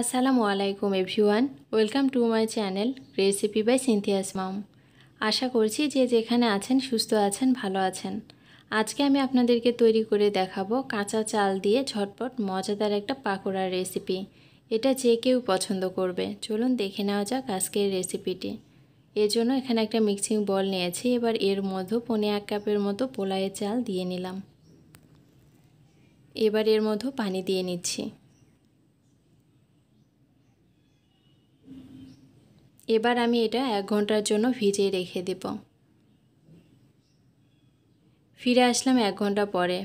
আসসালামু আলাইকুম everyone welcome to my channel recipe by Cynthia's mum আশা করছি যে যেখানে আছেন সুস্থ আছেন ভালো আছেন আজকে আমি আপনাদেরকে তৈরি করে দেখাবো কাঁচা চাল দিয়ে ঝটপট মজাদার একটা পাকোড়ার রেসিপি এটা যে কেউ পছন্দ করবে চলুন দেখে নেওয়া যাক আজকের রেসিপিটি এর জন্য এখানে একটা মিক্সিং বল নিয়েছি এবার এর মধ্যে পনে এক কাপের মতো পোলায়ের চাল দিয়ে নিলাম এবার এর মধ্যে পানি দিয়ে নিচ্ছি এবার আমি এটা এক ঘন্টার জন্য ভিজিয়ে রেখে দেব ফিরে আসলাম এক ঘন্টা পরে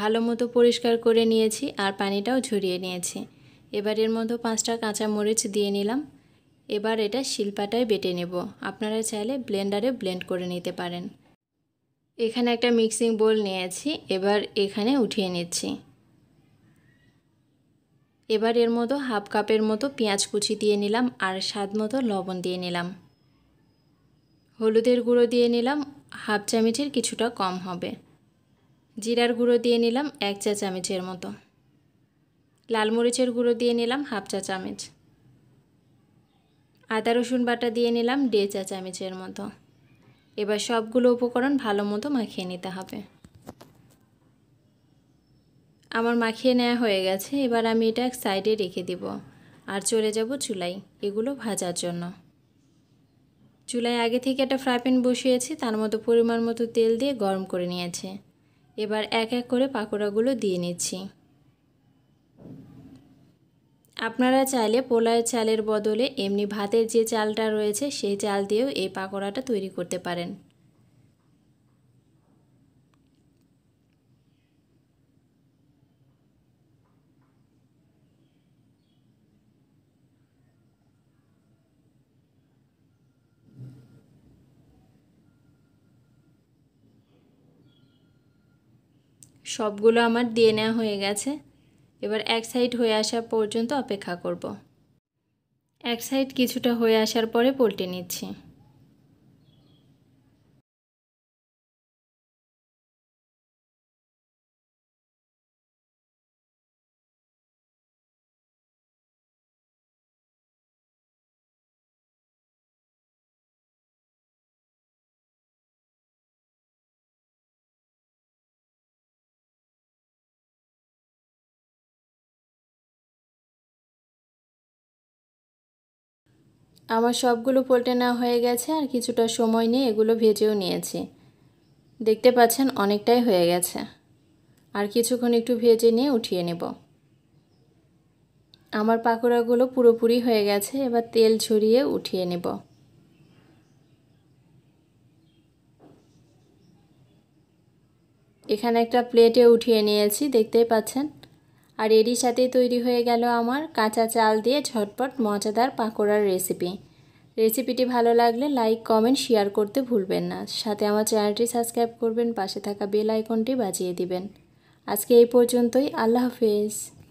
ভালো মতো পরিষ্কার করে নিয়েছি আর পানিটাও ঝরিয়ে নিয়েছি এবার এর মধ্যে পাঁচটা কাঁচামরিচ দিয়ে নিলাম এবার এটা শিল্পাটায় বেটে নেব আপনারা চাইলে ব্লেন্ডারে ব্লেন্ড করে নিতে পারেন এখানে একটা মিক্সিং বোল নিয়েছি এবার এখানে উঠিয়ে নিচ্ছি এবার এর মতো হাফ কাপের মতো পেঁয়াজ কুচি দিয়ে নিলাম আর স্বাদ মতো লবণ দিয়ে নিলাম হলুদের গুঁড়ো দিয়ে নিলাম হাফ চামচের কিছুটা কম হবে জিরার গুঁড়ো দিয়ে নিলাম এক চা চামচের মতো লাল মরিচের গুঁড়ো দিয়ে নিলাম হাফ চা চামচ আদা রসুন বাটা দিয়ে নিলাম দেড় চা চামচের মতো এবার সবগুলো উপকরণ ভালো মতো মাখিয়ে নিতে হবে আমার মাখিয়ে নেওয়া হয়ে গেছে এবার আমি এটা এক সাইডে রেখে দিব আর চলে যাব চুলাই এগুলো ভাজার জন্য চুলায় আগে থেকে একটা ফ্রাই প্যান বসিয়েছি তার মতো পরিমাণ মতো তেল দিয়ে গরম করে নিয়েছে এবার এক এক করে পাকোড়াগুলো দিয়ে নিচ্ছি আপনারা চাইলে পোলায়ের চালের বদলে এমনি ভাতের যে চালটা রয়েছে সেই চাল দিয়েও এই পাকোড়াটা তৈরি করতে পারেন সবগুলো আমার দিয়ে নেওয়া হয়ে গেছে এবার এক সাইড হয়ে আসা পর্যন্ত অপেক্ষা করব এক সাইড কিছুটা হয়ে আসার পরে পোলটে নিচ্ছি আমার সবগুলো পোল্টে নেওয়া হয়ে গেছে আর কিছুটা সময় নিয়ে এগুলো ভেজেও নিয়েছি দেখতে পাচ্ছেন অনেকটাই হয়ে গেছে আর কিছুক্ষণ একটু ভেজে নিয়ে উঠিয়ে নেব আমার পাকোড়াগুলো পুরোপুরি হয়ে গেছে এবার তেল ঝরিয়ে উঠিয়ে নেব এখানে একটা প্লেটে উঠিয়ে নিয়েছি দেখতেই পাচ্ছেন আর এরই সাথে তৈরি হয়ে গেল আমার কাঁচা চাল দিয়ে ঝটপট মজাদার পাকোড়ার রেসিপি রেসিপিটি ভালো লাগলে লাইক কমেন্ট শেয়ার করতে ভুলবেন না সাথে আমার চ্যানেলটি সাবস্ক্রাইব করবেন পাশে থাকা বেল আইকনটি বাজিয়ে দিবেন আজকে এই পর্যন্তই আল্লাহ হাফেজ